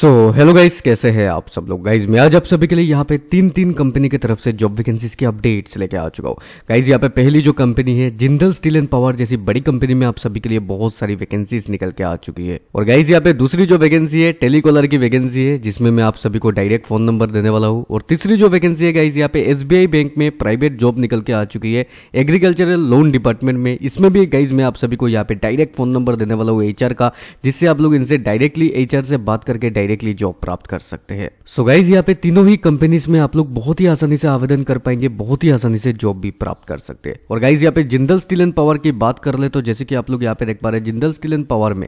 so hello guys कैसे हैं आप सब लोग गाइस मैं आज आप सभी के लिए यहाँ पे तीन तीन कंपनी की तरफ से जॉब वैकेंसीज की अपडेट्स लेके आ चुका हूँ गाइस यहाँ पे पहली जो कंपनी है जिंदल स्टील एंड पावर जैसी बड़ी कंपनी में आप सभी के लिए बहुत सारी वैकेंसीज निकल के आ चुकी है और गाइज यहाँ पे दूसरी जो वैकेंसी है टेलीकॉलर की वैकेंसी है जिसमें मैं आप सभी को डायरेक्ट फोन नंबर देने वाला हूँ और तीसरी जो वैकेंसी है गाइज यहाँ पे एस बैंक में प्राइवेट जॉब निकल के आ चुकी है एग्रीकल्चरल लोन डिपार्टमेंट में इसमें भी गाइज मैं आप सभी को यहाँ पे डायरेक्ट फोन नंबर देने वाला हूँ एच का जिससे आप लोग इनसे डायरेक्टली एच से बात करके डायरेक्टली जॉब प्राप्त कर सकते हैं सो गाइज यहाँ पे तीनों ही कंपनीज में आप लोग बहुत ही आसानी से आवेदन कर पाएंगे बहुत ही आसानी से जॉब भी प्राप्त कर सकते हैं और गाइज यहाँ पे जिंदल स्टील एंड पावर की बात कर ले तो जैसे कि आप लोग यहाँ पे देख पा रहे हैं जिंदल स्टील एंड पावर में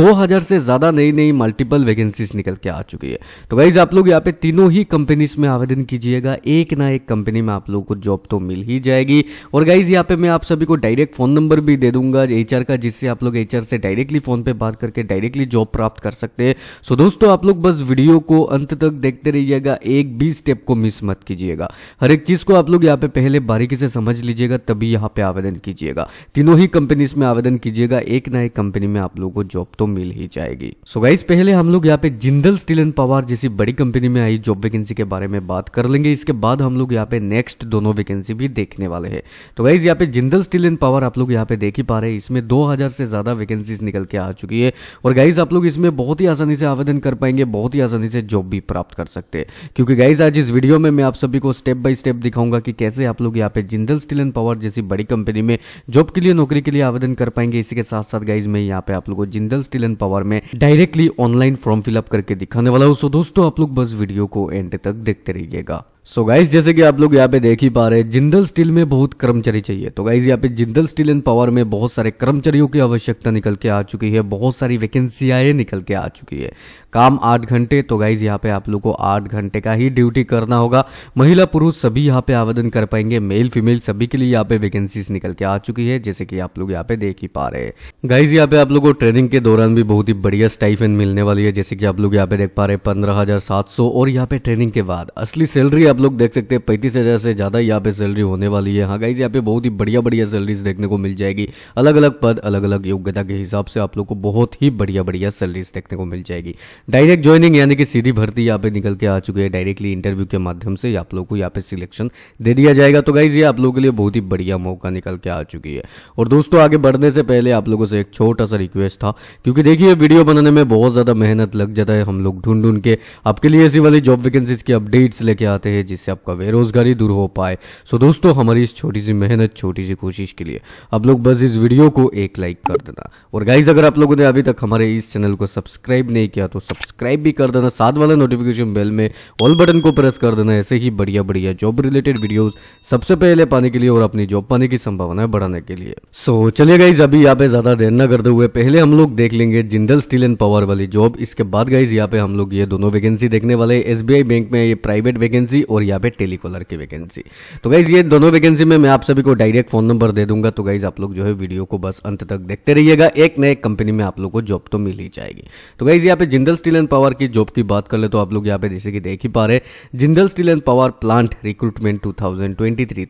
दो से ज्यादा नई नई मल्टीपल वैकेंसीज निकल के आ चुकी है तो गाइज आप लोग यहाँ पे तीनों ही कंपनीज में आवेदन कीजिएगा एक ना एक कंपनी में आप लोगों को जॉब तो मिल ही जाएगी और गाइज यहाँ पे मैं आप सभी को डायरेक्ट फोन नंबर भी दे दूंगा एचआर का जिससे आप लोग एचआर से डायरेक्टली फोन पे बात करके डायरेक्टली जॉब प्राप्त कर सकते हैं सो दोस्तों आप आप लोग बस वीडियो को अंत तक देखते रहिएगा एक भी स्टेप को मिस मत कीजिएगा हर एक चीज को आप लोग यहाँ पे पहले बारीकी से समझ लीजिएगा तभी यहाँ पे आवेदन कीजिएगा तीनों ही कंपनीज में आवेदन कीजिएगा एक ना एक कंपनी में आप लोगों को जॉब तो मिल ही जाएगी सो गाइस गाइज पहले हम लोग यहाँ पे जिंदल स्टील एंड पावर जैसी बड़ी कंपनी में आई जॉब वैकेंसी के बारे में बात कर लेंगे इसके बाद हम लोग यहाँ पे नेक्स्ट दोनों वैकेंसी भी देखने वाले है तो गाइज यहाँ पे जिंदल स्टील एंड पावर आप लोग यहाँ पे देख ही पा रहे हैं इसमें दो से ज्यादा वैकेंसी निकल के आ चुकी है और गाइज आप लोग इसमें बहुत ही आसानी से आवेदन कर पाएंगे पाएंगे बहुत ही आसानी से जॉब भी प्राप्त कर सकते हैं क्योंकि गाइज आज इस वीडियो में मैं आप सभी को स्टेप बाय स्टेप दिखाऊंगा कि कैसे आप लोग यहाँ पे जिंदल स्टील एंड पावर जैसी बड़ी कंपनी में जॉब के लिए नौकरी के लिए आवेदन कर पाएंगे इसी के साथ साथ गाइज मैं यहाँ पे आप लोग को जिंदल स्टील एंड पावर में डायरेक्टली ऑनलाइन फॉर्म फिलअप करके दिखाने वाला हूँ सो दोस्तों आप लोग बस वीडियो को एंड तक देखते रहिएगा सो so गाइस जैसे कि आप लोग यहाँ पे देख ही पा रहे हैं जिंदल स्टील में बहुत कर्मचारी चाहिए तो गाइज यहाँ पे जिंदल स्टील एंड पावर में बहुत सारे कर्मचारियों की आवश्यकता निकल के आ चुकी है बहुत सारी वैकेंसी निकल के आ चुकी है काम आठ घंटे तो गाइज यहाँ पे आप लोग को आठ घंटे का ही ड्यूटी करना होगा महिला पुरुष सभी यहाँ पे आवेदन कर पाएंगे मेल फीमेल सभी के लिए यहाँ पे वैकेंसीज निकल के आ चुकी है जैसे कि आप लोग यहाँ पे देख ही पा रहे हैं गाइज यहाँ पे आप लोग को ट्रेनिंग के दौरान भी बहुत ही बढ़िया स्टाइफेन मिलने वाली है जैसे कि आप लोग यहाँ पे देख पा रहे हैं पंद्रह और यहाँ पे ट्रेनिंग के बाद असली सैलरी आप लोग देख सकते हैं पैंतीस हज़ार से ज़्यादा यहाँ पे सैलरी होने वाली है हाँ गाइज यहाँ पे बहुत ही बढ़िया बढ़िया सैलरीज देखने को मिल जाएगी अलग अलग पद अलग अलग योग्यता के हिसाब से आप लोग को बहुत ही बढ़िया बढ़िया सैलरीज देखने को मिल जाएगी डायरेक्ट ज्वाइनिंग यानी कि सीधी भर्ती यहाँ पे निकल के आ चुकी है डायरेक्टली इंटरव्यू के माध्यम से आप लोग को यहाँ पे सिलेक्शन दे दिया जाएगा तो गाइज ये आप लोगों के लिए बहुत ही बढ़िया मौका निकल के आ चुकी है और दोस्तों आगे बढ़ने से पहले आप लोगों से एक छोटा सा रिक्वेस्ट था क्योंकि देखिए वीडियो बनाने में बहुत ज़्यादा मेहनत लग जाता है हम लोग ढूंढ ढूंढ के आपके लिए ऐसी वाली जॉब वैकेंसीज की अपडेट्स लेके आते हैं है जिससे आपका बेरोजगारी दूर हो पाए सो दोस्तों हमारी इस छोटी सी मेहनत छोटी सी कोशिश के लिए आप लोग बस इस वीडियो को एक लाइक कर देना और गाइज अगर आप लोगों ने अभी तक हमारे इस चैनल को सब्सक्राइब नहीं किया तो सब्सक्राइब भी कर देना साथ वाला नोटिफिकेशन बेल में ऑल बटन को प्रेस कर देना ऐसे ही बढ़िया बढ़िया जॉब रिलेटेड वीडियो सबसे पहले पाने के लिए और अपनी जॉब पाने की संभावना बढ़ाने के लिए सो चलिए गाइज अभी यहाँ पे ज्यादा देर न करते हुए पहले हम लोग देख लेंगे जिंदल स्टील एंड पावर वाली जॉब इसके बाद गाइज यहाँ पे हम लोग ये दोनों वैकेंसी देखने वाले एस बैंक में ये प्राइवेट वैकेंसी और यहाँ पे टेलीकॉलर की वैकेंसी तो गाइज ये दोनों वैकेंसी में मैं आप सभी को डायरेक्ट फोन नंबर दे दूंगा तो गाइज आप लोग जो है वीडियो को बस अंत तक देखते रहिएगा एक नए कंपनी में आप लोग को जॉब तो मिल ही जाएगी तो गाइज यहाँ पे जिंदल स्टील एंड पावर की जॉब की बात कर ले तो आप लोग यहाँ पे जैसे कि देख ही पा रहे Jindal steel and power plant recruitment two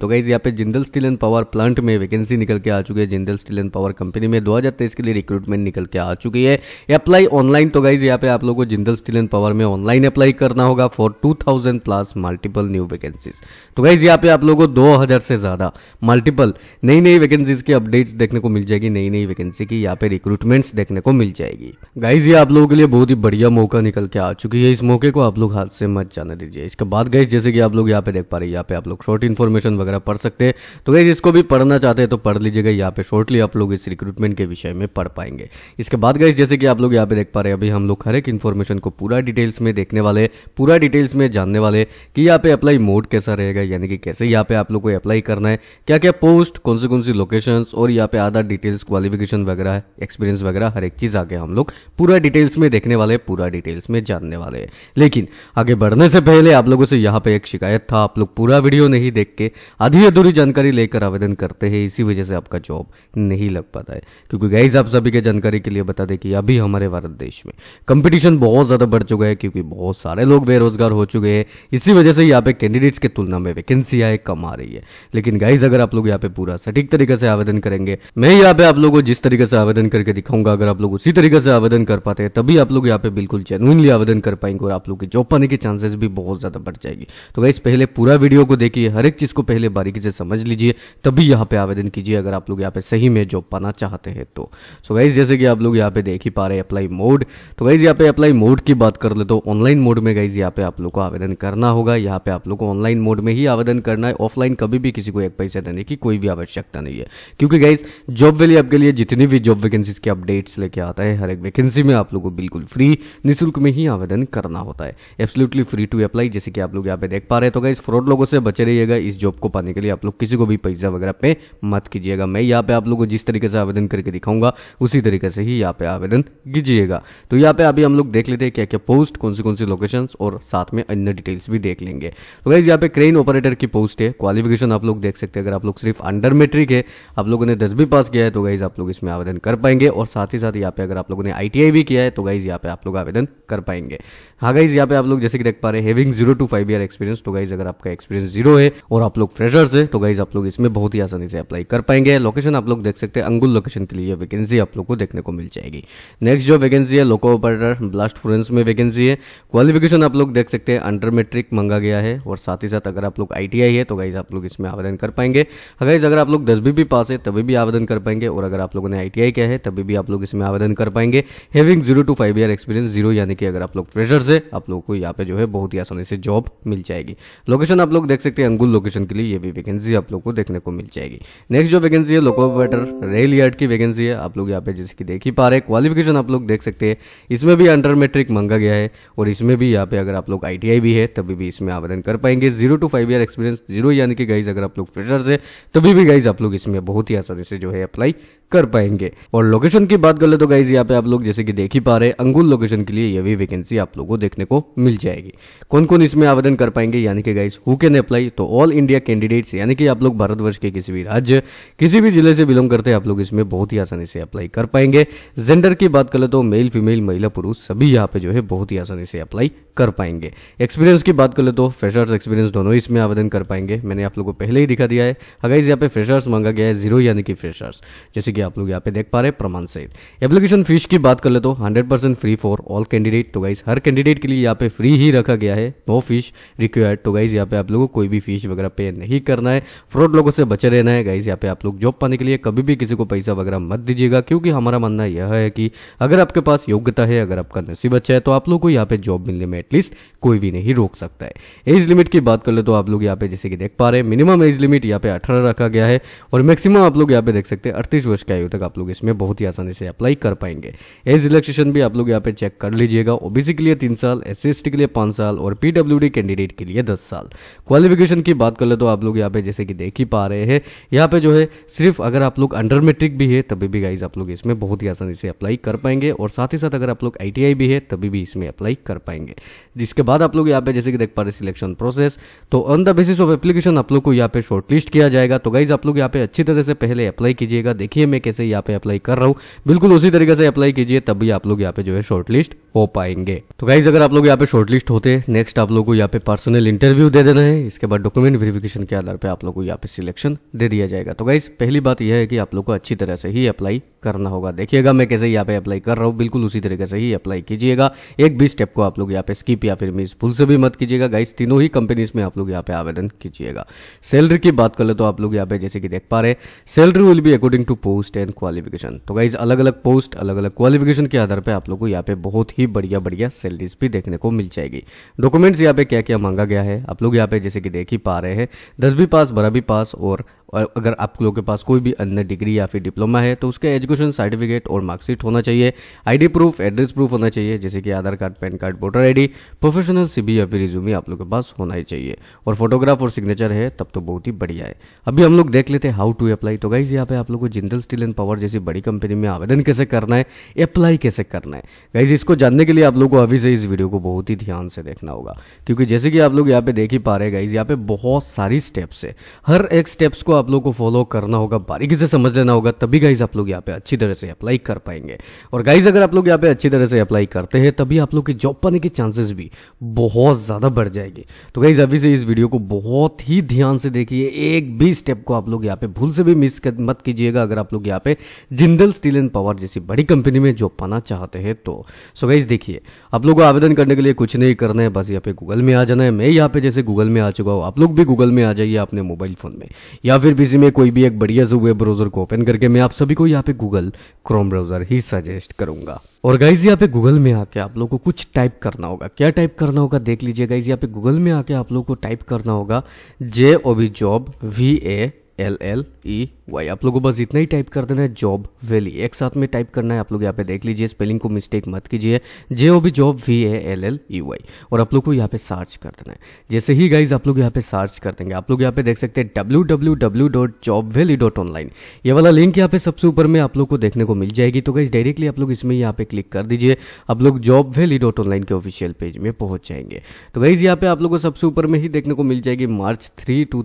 तो गाइज यहाँ पे Jindal steel and power plant में वैकेंसी निकल के आ चुकी है Jindal steel and power company में दो के लिए रिक्रूटमेंट निकल के आ चुकी है अप्लाई ऑनलाइन तो गाइज यहाँ पे आप लोग को जिंदल स्टील एंड पावर में ऑनलाइन अप्लाई करना होगा for two plus multi multiple new vacancies तो गाइज यहाँ पे आप लोगों को 2000 से ज़्यादा मल्टीपल नई नई वैकेंसीज की अपडेट्स देखने को मिल जाएगी नई नई वैकेंसी की यहाँ पे रिक्रूटमेंट्स देखने को मिल जाएगी गाइज ये आप लोगों के लिए बहुत ही बढ़िया मौका निकल के आ चुकी है इस मौके को आप लोग हाथ से मत जाने दीजिए इसके बाद गाइज जैसे कि आप लोग यहाँ पे देख पा रहे हैं यहाँ पे आप लोग शॉर्ट इन्फॉर्मेशन वगैरह पढ़ सकते हैं तो गाइज इसको भी पढ़ना चाहते हैं तो पढ़ लीजिएगा यहाँ पे शॉर्टली आप लोग इस रिक्रूटमेंट के विषय में पढ़ पाएंगे इसके बाद गाइज जैसे कि आप लोग यहाँ पे देख पा रहे हैं अभी हम लोग हर एक इन्फॉर्मेशन को पूरा डिटेल्स में देखने वाले पूरा डिटेल्स में जानने वाले कि यहाँ पे अप्लाई मोड कैसा रहेगा यानी कि कैसे यहाँ पे आप लोग को अप्लाई करना है क्या क्या पोस्ट कौन सी कौन सी लोकेशंस और यहाँ पे आधा डिटेल्स क्वालिफिकेशन वगैरह एक्सपीरियंस वगैरह हर एक चीज आगे हम लोग पूरा डिटेल्स में देखने वाले पूरा डिटेल्स में जानने वाले हैं लेकिन आगे बढ़ने से पहले आप लोगों से यहाँ पे एक शिकायत था आप लोग पूरा वीडियो नहीं देख के आधी अधूरी जानकारी लेकर आवेदन करते हैं इसी वजह से आपका जॉब नहीं लग पाता है क्योंकि गाइज आप सभी के जानकारी के लिए बता दें कि अभी हमारे भारत देश में कंपटीशन बहुत ज्यादा बढ़ चुका है क्योंकि बहुत सारे लोग बेरोजगार हो चुके हैं इसी वजह से यहाँ पे कैंडिडेट्स के तुलना में वैकेंसी आए कम आ रही है लेकिन गाइज अगर आप लोग यहाँ पे पूरा सटीक तरीके से आवेदन करेंगे मैं यहाँ पे आप लोगों को जिस तरीके से आवेदन करके दिखाऊंगा अगर आप लोग उसी तरीके से आवेदन कर पाते हैं तभी आप लोग यहाँ पे बिल्कुल जेनुइनली आवेदन कर पाएंगे और आप लोग की जॉब पाने के चांसेस भी बहुत ज्यादा बढ़ जाएगी तो गाइज पहले पूरा वीडियो को देखिए हर एक चीज को पहले बारीकी से समझ लीजिए तभी यहाँ पे आवेदन कीजिए अगर आप लोग यहाँ पे सही में जॉब पाना चाहते हैं तो सो गाइज जैसे कि आप लोग यहाँ पे देख ही पा रहे हैं अप्लाई मोड तो गाइज यहाँ पे अप्लाई मोड की बात कर ले तो ऑनलाइन मोड में गाइज यहाँ पे आप लोग को आवेदन करना होगा यहाँ पे आप लोग को ऑनलाइन मोड में ही आवेदन करना है ऑफलाइन कभी भी किसी को एक पैसा देने की कोई भी आवश्यकता नहीं है क्योंकि गाइज जॉब वैली आपके लिए जितनी भी जॉब वैकेंसीज के अपडेट्स लेके आता है हर एक वैकेंसी में आप लोग को बिल्कुल फ्री निःशुल्क में ही आवेदन करना होता है एब्सोल्युटली फ्री टू अप्लाई जैसे कि आप लोग यहाँ पे देख पा रहे हैं तो गाइज फ्रॉड लोगों से बचे रहिएगा इस जॉब को पाने के लिए आप लोग किसी को भी पैसा वगैरह पे मत कीजिएगा मैं यहाँ पे आप लोग को जिस तरीके से आवेदन करके दिखाऊंगा उसी तरीके से ही यहाँ पे आवेदन कीजिएगा तो यहाँ पे अभी हम लोग देख लेते हैं क्या क्या पोस्ट कौन सी कौन सी लोकेशन और साथ में अन्य डिटेल्स भी देख लेंगे तो गाइज यहाँ पे क्रेन ऑपरेटर की पोस्ट है क्वालिफिकेशन आप लोग देख सकते हैं अगर आप लोग सिर्फ अंडर मेट्रिक है आप लोगों ने दस भी पास किया है तो गाइज आप लोग इसमें आवेदन कर पाएंगे और साथ ही साथ यहाँ पे अगर आप लोगों ने आई भी किया है तो गाइज यहाँ पे आप लोग आवेदन कर पाएंगे हाँ गाइज यहाँ पे आप लोग जैसे कि देख पा रहे having zero to five year experience तो गाइज अगर आपका एक्सपीरियंस जीरो है और आप लोग फ्रेशर्स है तो गाइज आप लोग इसमें बहुत ही आसानी से अप्लाई कर पाएंगे लोकेशन आप लोग देख सकते हैं अंगुल लोकेशन के लिए वैकेंसी आप लोग को देखने को मिल जाएगी नेक्स्ट जो वैकेंसी है लोको ऑपरेटर ब्लास्ट फोरेंस में वैकेंसी है क्वालिफिकेशन आप लोग देख सकते हैं अंडर मेट्रिक मंगा गया लिया है और साथ ही साथ अगर आप लोग आई है तो गाइज आप लोग इसमें आवेदन कर पाएंगे गाइज अगर आप लोग दसवीं भी पास है तभी भी आवेदन कर पाएंगे और अगर आप लोगों ने आई किया है तभी भी आप लोग इसमें आवेदन कर पाएंगे having zero to five year experience zero यानी कि अगर आप लोग फ्रेशर्स है आप लोग को यहाँ पे जो है बहुत ही आसानी से जॉब मिल जाएगी लोकेशन आप लोग देख सकते हैं अंगुल लोकेशन के लिए ये भी वैकेंसी आप लोग को देखने को मिल जाएगी नेक्स्ट जो वैकेंसी है लोको ऑपरेटर रेल यार्ड की वैकेंसी है आप लोग यहाँ पे जैसे कि देख ही पा रहे क्वालिफिकेशन आप लोग देख सकते हैं इसमें भी अंडर मेट्रिक मांगा गया है और इसमें भी यहाँ पे अगर आप लोग आई भी है तभी भी इसमें आवेदन कर पाएंगे zero to five year experience zero यानी कि गाइज अगर आप लोग फ्रेशर्स है तभी भी गाइज आप लोग इसमें बहुत ही आसानी से जो है अप्लाई कर पाएंगे और लोकेशन की बात कर ले तो गाइज यहाँ पे आप लोग जैसे कि देख ही पा रहे अंगुल लोकेशन के लिए यह भी वैकेंसी आप लोगों को देखने को मिल जाएगी कौन कौन इसमें आवेदन कर पाएंगे यानी कि गाइज हु कैन अप्लाई तो ऑल इंडिया कैंडिडेट्स यानी कि आप लोग भारतवर्ष के किसी भी राज्य किसी भी जिले से बिलोंग करते हैं आप लोग इसमें बहुत ही आसानी से अप्लाई कर पाएंगे जेंडर की बात कर ले तो मेल फीमेल महिला पुरुष सभी यहाँ पे जो है बहुत ही आसानी से अप्लाई कर पाएंगे एक्सपीरियंस की बात कर ले तो फ्रेशर्स एक्सपीरियंस दोनों इसमें आवेदन कर पाएंगे मैंने आप लोगों को पहले ही दिखा दिया है अगर यहाँ पे फ्रेशर्स मांगा गया है जीरो यानी कि फ्रेशर्स जैसे कि आप लोग यहाँ पे देख पा रहे हैं प्रमाण सहित एप्लीकेशन फीस की बात कर ले तो hundred percent free for all candidate तो गाइज हर कैंडिडेट के लिए यहाँ पे फ्री ही रखा गया है नो फीस रिक्वायर्ड तो गाइज यहाँ पे आप लोगों को कोई भी फीस वगैरह पे नहीं करना है फ्रॉड लोगों से बचे रहना है गाइज यहाँ पे आप लोग जॉब पाने के लिए कभी भी किसी को पैसा वगैरह मत दीजिएगा क्योंकि हमारा मानना यह है कि अगर आपके पास योग्यता है अगर आपका नसीब अच्छा है तो आप लोग को यहाँ पे जॉब मिलने में एटलीस्ट कोई भी नहीं रोक सकता है एज लिमिट की बात कर ले तो आप लोग यहाँ पे जैसे कि देख पा रहे हैं मिनिमम एज लिमिट यहाँ पे अठारह रखा गया है और मैक्सिमम आप लोग यहाँ पे देख सकते हैं अड़तीस वर्ष की आयु तक आप लोग इसमें बहुत ही आसानी से अप्लाई कर पाएंगे एज रिलेक्सेशन भी आप लोग यहाँ पे चेक कर लीजिएगा ओबीसी के लिए तीन साल एस सी के लिए पाँच साल और पीडब्ल्यू कैंडिडेट के लिए दस साल क्वालिफिकेशन की बात कर ले तो आप लोग यहाँ पे जैसे कि देख ही पा रहे हैं यहाँ पे जो है सिर्फ अगर आप लोग अंडर मेट्रिक भी है तभी भी गाइज आप लोग इसमें बहुत ही आसानी से अप्लाई कर पाएंगे और साथ ही साथ अगर आप लोग आई भी है तभी भी इसमें अप्लाई कर पाएंगे जिसके बाद आप लोग यहाँ पे जैसे कि देख पा रहे सिलेक्शन प्रोसेस तो on the basis of application आप लोग को यहाँ पे शॉर्टलिस्ट किया जाएगा तो गाइज आप लोग यहाँ पे अच्छी तरह से पहले अप्लाई कीजिएगा देखिए मैं कैसे यहाँ पे अप्लाई कर रहा हूँ बिल्कुल उसी तरीके से अप्लाई कीजिए तब भी आप लोग यहाँ पे जो है शॉर्टलिस्ट हो पाएंगे तो गाइज अगर आप लोग यहाँ पे शॉर्टलिस्ट होते नेक्स्ट आप लोग को यहाँ पे पर्सनल इंटरव्यू दे देना है इसके बाद डॉक्यूमेंट वेरिफिकेशन के आधार पर आप लोग को यहाँ पे सिलेक्शन दे दिया जाएगा तो गाइज पहली बात यह है कि आप लोग को अच्छी तरह से ही अप्लाई करना होगा देखिएगा मैं कैसे यहाँ पे अप्लाई कर रहा हूँ बिल्कुल उसी तरीके से ही अप्लाई कीजिएगा एक भी स्टेप को आप लोग यहाँ पे स्किप या फिर मिस भूल से भी मत कीजिएगा गाइस तीनों ही कंपनीज में आप लोग यहाँ पे आवेदन कीजिएगा सैलरी की बात कर ले तो आप लोग यहाँ पे जैसे कि देख पा रहे salary will be according to post and qualification तो गाइज अलग अलग पोस्ट अलग अलग क्वालिफिकेशन के आधार पर आप लोग को यहाँ पे बहुत ही बढ़िया बढ़िया सैलरीज भी देखने को मिल जाएगी डॉक्यूमेंट्स यहाँ पे क्या क्या मांगा गया है आप लोग यहाँ पे जैसे कि देख ही पा रहे हैं दसवीं पास बारहवीं पास और और अगर आप लोगों के पास कोई भी अन्य डिग्री या फिर डिप्लोमा है तो उसके एजुकेशन सर्टिफिकेट और मार्कशीट होना चाहिए आईडी प्रूफ एड्रेस प्रूफ होना चाहिए जैसे कि Aadhaar card PAN card voter ID professional CV या फिर रिज्यूम आप लोगों के पास होना ही चाहिए और फोटोग्राफ और सिग्नेचर है तब तो बहुत ही बढ़िया है अभी हम लोग देख लेते हैं हाउ टू अप्लाई तो गाइज यहाँ पे आप लोग को जिंदल स्टील एंड पावर जैसी बड़ी कंपनी में आवेदन कैसे करना है अप्लाई कैसे करना है गाइज इसको जानने के लिए आप लोग को अभी से इस वीडियो को बहुत ही ध्यान से देखना होगा क्योंकि जैसे कि आप लोग यहाँ पे देख ही पा रहे गाइज यहाँ पे बहुत सारी स्टेप्स है हर एक स्टेप्स को आप लोगों को फॉलो करना होगा बारीकी से समझ लेना होगा तभी गाइज आप लोग यहाँ पे अच्छी तरह से अप्लाई कर पाएंगे और गाइज अगर आप लोग यहाँ पे अच्छी तरह से अप्लाई करते हैं तभी आप लोग की जॉब पाने के चांसेस भी बहुत ज़्यादा बढ़ जाएगी तो गाइज अभी से इस वीडियो को बहुत ही ध्यान से देखिए एक भी स्टेप को आप लोग यहाँ पे भूल से भी मिस मत कीजिएगा अगर आप लोग यहाँ पे जिंदल स्टील एंड पावर जैसी बड़ी कंपनी में जॉब पाना चाहते हैं तो सो गाइज देखिए आप लोग को आवेदन करने के लिए कुछ नहीं करना है बस यहाँ पे गूगल में आ जाना है मैं यहाँ पे जैसे गूगल में आ चुका हूँ आप लोग भी गूगल में आ जाइए अपने मोबाइल फोन में या फिर फिर भी में कोई भी एक बढ़िया से वेब ब्राउजर को ओपन करके मैं आप सभी को यहाँ पे गूगल क्रोम ब्राउजर ही सजेस्ट करूंगा और गाइज यहाँ पे गूगल में आके आप लोग को कुछ टाइप करना होगा क्या टाइप करना होगा देख लीजिए गाइज यहाँ पे गूगल में आके आप लोग को टाइप करना होगा J O B job V A L L E वही आप लोगों बस इतना ही टाइप कर देना है जॉब वेली एक साथ में टाइप करना है आप लोग यहाँ पे देख लीजिए स्पेलिंग को मिस्टेक मत कीजिए J O B job V A L L U Y और आप लोग को यहाँ पे सर्च कर देना है जैसे ही गाइज आप लोग यहाँ पे सर्च कर देंगे आप लोग यहाँ पे देख सकते हैं W W W dot job valley dot online ये वाला लिंक यहाँ पे सबसे ऊपर में आप लोग को देखने को मिल जाएगी तो गाइज डायरेक्टली आप लोग इसमें यहाँ पे क्लिक कर दीजिए आप लोग जॉब वैली डॉट ऑनलाइन के ऑफिशियल पेज में पहुंच जाएंगे तो गाइज यहाँ पे आप लोग को सबसे ऊपर में ही देखने को मिल जाएगी March three two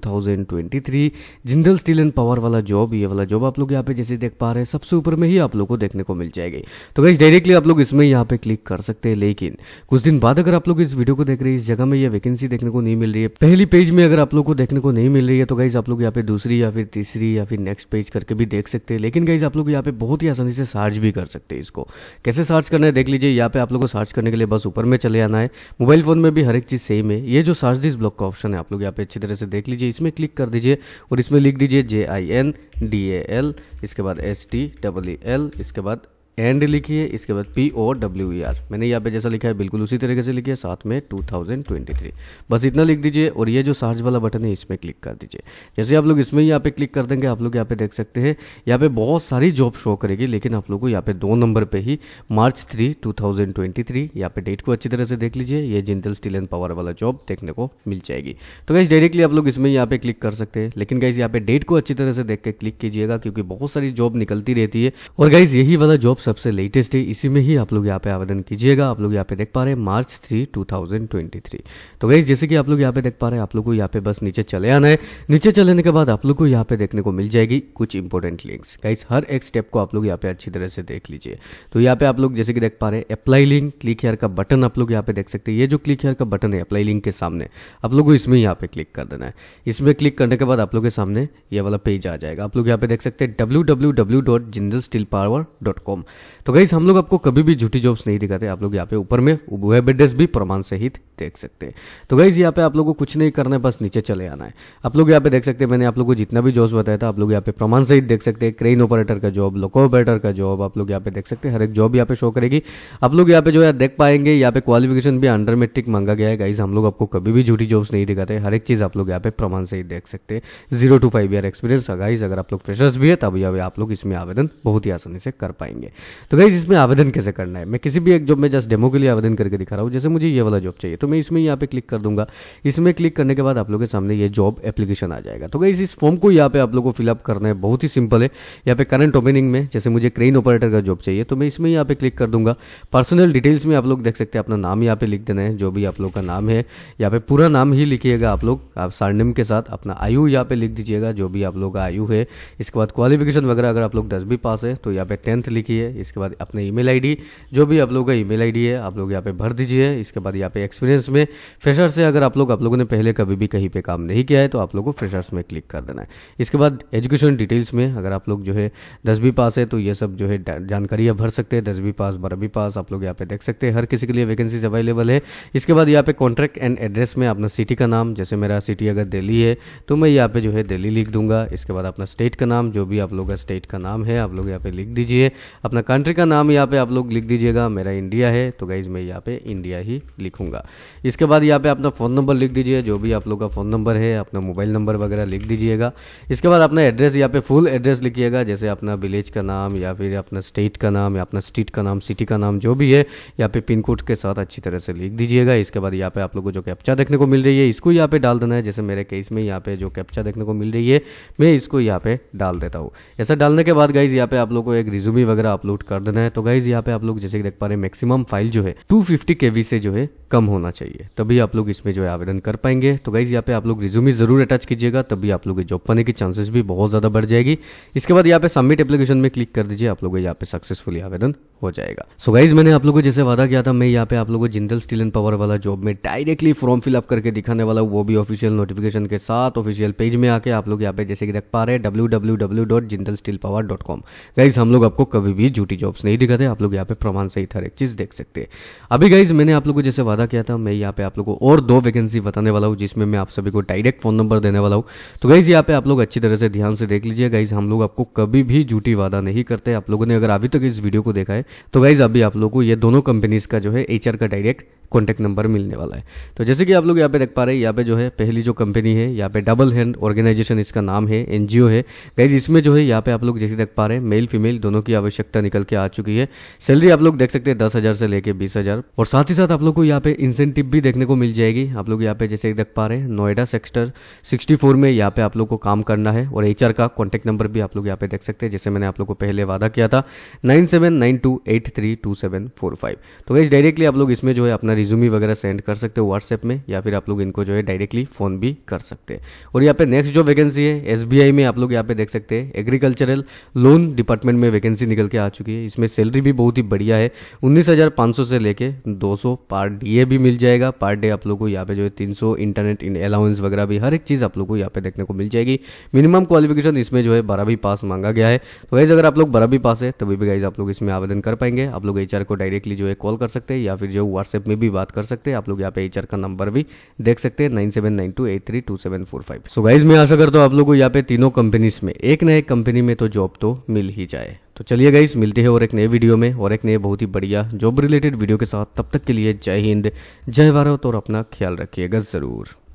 Jindal steel and power वाला जॉब ये वाला जॉब आप लोग यहाँ पे जैसे देख पा रहे हैं सबसे ऊपर में ही आप लोग को देखने को मिल जाएगी तो गाइज डायरेक्टली आप लोग इसमें यहाँ पे क्लिक कर सकते हैं लेकिन कुछ दिन बाद अगर आप लोग इस वीडियो को देख रहे हैं इस जगह में ये वैकेंसी देखने को नहीं मिल रही है पहली पेज में अगर आप लोग को देखने को नहीं मिल रही है तो गाइज आप लोग यहाँ पे दूसरी या फिर तीसरी या फिर नेक्स्ट पेज करके भी देख सकते हैं लेकिन गाइज आप लोग यहाँ पे बहुत ही आसानी से सर्च भी कर सकते हैं इसको कैसे सर्च करना है देख लीजिए यहाँ पे आप लोग को सर्च करने के लिए बस ऊपर में चले आना है मोबाइल फोन में भी हर एक चीज सेम है ये जो सर्च दिस ब्लॉक का ऑप्शन है आप लोग यहाँ पे अच्छी तरह से देख लीजिए इसमें क्लिक कर दीजिए और इसमें लिख दीजिए J I N D A L इसके बाद S T double E L इसके बाद एंड लिखिए इसके बाद P O W E R मैंने यहाँ पे जैसा लिखा है बिल्कुल उसी तरीके से लिखिए साथ में 2023 बस इतना लिख दीजिए और ये जो सर्च वाला बटन है इसमें क्लिक कर दीजिए जैसे आप लोग इसमें यहाँ पे क्लिक कर देंगे आप लोग यहाँ पे देख सकते हैं यहाँ पे बहुत सारी जॉब शो करेगी लेकिन आप लोग को यहाँ पे दो नंबर पे ही March three two thousand twenty three यहाँ पे डेट को अच्छी तरह से देख लीजिए ये जिंदल स्टील एंड पावर वाला जॉब देखने को मिल जाएगी तो गाइज डायरेक्टली आप लोग इसमें यहाँ पे क्लिक कर सकते हैं लेकिन गाइज यहाँ पे डेट को अच्छी तरह से देख के क्लिक कीजिएगा क्योंकि बहुत सारी जॉब निकलती रहती है और गाइज यही वाला जॉब सबसे लेटेस्ट है इसी में ही आप लोग यहाँ पे आवेदन कीजिएगा आप लोग यहाँ पे देख पा रहे हैं March three two thousand twenty three तो गई जैसे कि आप लोग यहाँ पे देख पा रहे हैं आप लोग को यहाँ पे बस नीचे चले आना है नीचे चलेने के बाद आप लोग को यहाँ पे देखने को मिल जाएगी कुछ इंपॉर्टेंट लिंक्स गाइज हर एक स्टेप को आप लोग यहाँ पे अच्छी तरह से देख लीजिए तो यहाँ पे आप लोग जैसे कि देख पा रहे हैं अप्लाई लिंक क्लिक हेयर का बटन आप लोग यहाँ पे देख सकते हैं ये जो क्लिक हेयर का बटन है अप्लाई लिंक के सामने आप लोग को इसमें यहाँ पे क्लिक कर देना है इसमें क्लिक करने के बाद आप लोग के सामने ये वाला पेज आ जाएगा आप लोग यहाँ पे देख सकते हैं W W W dot Jindal steel power dot com तो गाइस हम लोग आपको कभी भी झूठी जॉब्स नहीं दिखाते आप लोग यहाँ पे ऊपर में वेब एड्रेस भी प्रमाण सहित देख सकते हैं तो गाइज यहाँ पे आप लोगों को कुछ नहीं करना है बस नीचे चले आना है आप लोग यहाँ पे देख सकते हैं मैंने आप लोगों को जितना भी जॉब्स बताया था आप लोग यहाँ पे प्रमाण सहित देख सकते हैं क्रेन ऑपरेटर का जॉब लोको ऑपरेटर का जॉब आप लोग यहाँ पे देख सकते हैं हर एक जॉब यहाँ पे शो करेगी आप लोग यहाँ पे जो है देख पाएंगे यहाँ पे क्वालिफिकेशन भी अंडर मेट्रिक मांगा गया है गाइज हम लोग आपको कभी भी झूठी जॉब्स नहीं दिखाते हर एक चीज आप लोग यहाँ पे प्रमाण सहित देख सकते हैं zero to five year experience guys अगर आप लोग फ्रेशर्स भी है तब यहाँ आप लोग इसमें आवेदन बहुत ही आसानी से कर पाएंगे तो गाइज इसमें आवेदन कैसे करना है मैं किसी भी एक जॉब में जस्ट डेमो के लिए आवेदन करके दिखा रहा हूँ जैसे मुझे ये वाला जॉब चाहिए तो मैं इसमें यहाँ पे क्लिक कर दूंगा इसमें क्लिक करने के बाद आप लोगों के सामने ये जॉब एप्लीकेशन आ जाएगा तो गाइज इस फॉर्म को यहाँ पे आप लोगों को फिलअप करना है बहुत ही सिंपल है यहाँ पे करंट ओपनिंग में जैसे मुझे क्रेन ऑपरेटर का जॉब चाहिए तो मैं इसमें यहाँ पे क्लिक कर दूंगा पर्सनल डिटेल्स में आप लोग देख सकते हैं अपना नाम यहाँ पे लिख देना है जो भी आप लोग का नाम है यहाँ पे पूरा नाम ही लिखिएगा आप लोग आप सारनेम के साथ अपना आयु यहाँ पे लिख दीजिएगा जो भी आप लोग का आयु है इसके बाद क्वालिफिकेशन वगैरह अगर आप लोग दसवीं पास है तो यहाँ पे टेंथ लिखिए इसके बाद अपने ईमेल आईडी जो भी आप लोग का ईमेल आईडी है आप लोग यहाँ पे भर दीजिए इसके बाद यहाँ पे एक्सपीरियंस में फ्रेशर से अगर आप लोग आप लोगों ने पहले कभी भी कहीं पे काम नहीं किया है तो आप लोग को फ्रेशर्स में क्लिक कर देना है इसके बाद एजुकेशन डिटेल्स में अगर आप लोग जो है दसवीं पास है तो ये सब जो है जानकारी भर सकते हैं दसवीं पास बारहवीं पास आप लोग यहाँ पे देख सकते हैं हर किसी के लिए वैकेंसीज अवेलेबल है इसके बाद यहाँ पे कॉन्ट्रैक्ट एंड एड्रेस में अपना सिटी का नाम जैसे मेरा सिटी अगर दिल्ली है तो मैं यहाँ पे जो है दिल्ली लिख दूंगा इसके बाद अपना स्टेट का नाम जो भी आप लोग का स्टेट का नाम है आप लोग यहाँ पे लिख दीजिए अपना कंट्री का नाम यहाँ पे आप लोग लिख दीजिएगा मेरा इंडिया है तो गाइज मैं यहाँ पे इंडिया ही लिखूंगा इसके बाद यहाँ पे अपना फ़ोन नंबर लिख दीजिए जो भी आप लोग का फ़ोन नंबर है अपना मोबाइल नंबर वगैरह लिख दीजिएगा इसके बाद अपना एड्रेस यहाँ पे फुल एड्रेस लिखिएगा जैसे अपना विलेज का नाम या फिर अपना स्टेट का नाम या अपना स्टेट का नाम सिटी का नाम जो भी है यहाँ पे पिन कोड के साथ अच्छी तरह से लिख दीजिएगा इसके बाद यहाँ पे आप लोग को जो कैप्चा देखने को मिल रही है इसको यहाँ पे डाल देना है जैसे मेरे केस में यहाँ पे जो कैप्चा देखने को मिल रही है मैं इसको यहाँ पे डाल देता हूँ ऐसा डालने के बाद गाइज यहाँ पे आप लोग को एक रिज्यूमी वगैरह आप अपलोड कर देना है तो गाइज यहाँ पे आप लोग जैसे देख पा रहे मैक्सिमम फाइल जो है टू फिफ्टी से जो है कम होना चाहिए तभी आप लोग इसमें जो है आवेदन कर पाएंगे तो गाइज यहाँ पे आप लोग रिज्यूमी ज़रूर अटैच कीजिएगा तभी आप लोग जॉब पाने के चांसेस भी बहुत ज़्यादा बढ़ जाएगी इसके बाद यहाँ पे सबमिट एप्लीकेशन में क्लिक कर दीजिए आप लोग यहाँ पे सक्सेसफुली आवेदन हो जाएगा सो so गाइज मैंने आप लोगों को जैसे वादा किया था मैं यहाँ पे आप लोगों को जिंदल स्टील एंड पावर वाला जॉब में डायरेक्टली फॉर्म फिलअप करके दिखाने वाला वो भी ऑफिशियल नोटिफिकेशन के साथ ऑफिशियल पेज में आके आप लोग यहाँ पे जैसे कि देख पा रहे हैं W W W dot Jindal steel power dot com guys हम लोग आपको कभी भी झूठी जॉब्स नहीं दिखाते आप लोग यहाँ पे प्रमाण सहित हर एक चीज देख सकते हैं अभी गाइज मैंने आप लोगों को जैसे वादा किया था मैं यहाँ पे आप लोगों को और दो वैकेंसी बताने वाला हूँ जिसमें मैं आप सभी को डायरेक्ट फोन नंबर देने वाला हूँ तो गाइज़ यहाँ पे आप लोग अच्छी तरह से ध्यान से देख लीजिए गाइज़ हम लोग आपको कभी भी झूठी वादा नहीं करते आप लोगों ने अगर अभी तक इस वीडियो को देखा है तो गाइज़ अभी आप लोग को ये दोनों कंपनीज़ का जो है एचआर का डायरेक्ट कॉन्टैक्ट नंबर मिलने वाला है तो जैसे कि आप लोग यहाँ पे देख पा रहे हैं यहाँ पे जो है पहली जो कंपनी है यहाँ पे डबल हैंड ऑर्गेनाइजेशन इसका नाम है एनजीओ है गैज इसमें जो है यहाँ पे आप लोग जैसे देख पा रहे हैं मेल फीमेल दोनों की आवश्यकता निकल के आ चुकी है सैलरी आप लोग देख सकते हैं दस हजार से लेकर बीस हजार और साथ ही साथ आप लोग को यहाँ पे इंसेंटिव भी देखने को मिल जाएगी आप लोग यहाँ पे जैसे देख पा रहे हैं नोएडा सेक्टर सिक्सटी में यहाँ पे आप लोग को काम करना है और एच का कॉन्टैक्ट नंबर भी आप लोग यहाँ पे देख सकते हैं जैसे मैंने आप लोग को पहले वादा किया था नाइन तो गाइज डायरेक्टली आप लोग इसमें जो है अपना रिज्यूमी वगैरह सेंड कर सकते हो व्हाट्सएप में या फिर आप लोग इनको जो है डायरेक्टली फ़ोन भी कर सकते हैं और यहाँ पे नेक्स्ट जो वैकेंसी है एस में आप लोग यहाँ पे देख सकते हैं एग्रीकल्चरल लोन डिपार्टमेंट में वैकेंसी निकल के आ चुकी है इसमें सैलरी भी बहुत ही बढ़िया है उन्नीस से लेके दो सौ डी भी मिल जाएगा पार डे आप लोग को यहाँ पे जो है तीन इंटरनेट अलाउंस वगैरह भी हर एक चीज़ आप लोग को यहाँ पे देखने को मिल जाएगी मिनिमम क्वालिफिकेशन इसमें जो है बारहवीं पास मांगा गया है तो वैसे अगर आप लोग बारहवीं पास है तभी भी गाइज आप लोग इसमें आवेदन कर पाएंगे आप लोग एच को डायरेक्टली जो है कॉल कर सकते हैं या फिर जो व्हाट्सएप में भी भी बात कर सकते हैं आप लोग यहाँ पे एच का नंबर भी देख सकते हैं nine seven nine two eight three two seven four five so guys मैं आशा करता हूँ आप लोगों को यहाँ पे तीनों कंपनीज में एक नए एक कंपनी में तो जॉब तो मिल ही जाए तो चलिए गाइस मिलते हैं और एक नए वीडियो में और एक नए बहुत ही बढ़िया जॉब रिलेटेड वीडियो के साथ तब तक के लिए जय हिंद जय भारत और अपना ख्याल रखिएगा ज़रूर